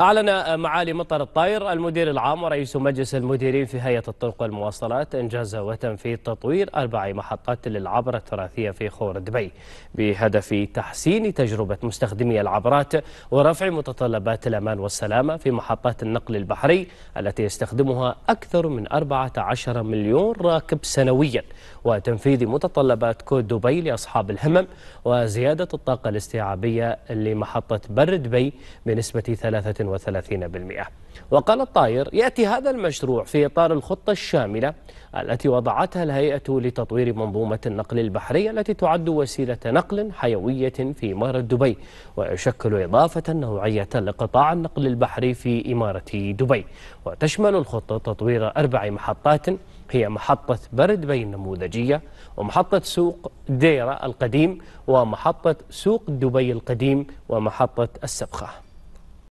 أعلن معالي مطر الطاير المدير العام ورئيس مجلس المديرين في هيئة الطرق والمواصلات إنجاز وتنفيذ تطوير أربع محطات للعبرة التراثية في خور دبي بهدف تحسين تجربة مستخدمي العبرات ورفع متطلبات الأمان والسلامة في محطات النقل البحري التي يستخدمها أكثر من 14 مليون راكب سنويا وتنفيذ متطلبات كود دبي لأصحاب الهمم وزيادة الطاقة الاستيعابية لمحطة بر دبي بنسبة 3 35% وقال الطاير يأتي هذا المشروع في إطار الخطة الشاملة التي وضعتها الهيئة لتطوير منظومة النقل البحرية التي تعد وسيلة نقل حيوية في إمارة دبي ويشكل إضافة نوعية لقطاع النقل البحري في إمارة دبي وتشمل الخطة تطوير أربع محطات هي محطة برد بين النموذجية ومحطة سوق ديرة القديم ومحطة سوق دبي القديم ومحطة السبخة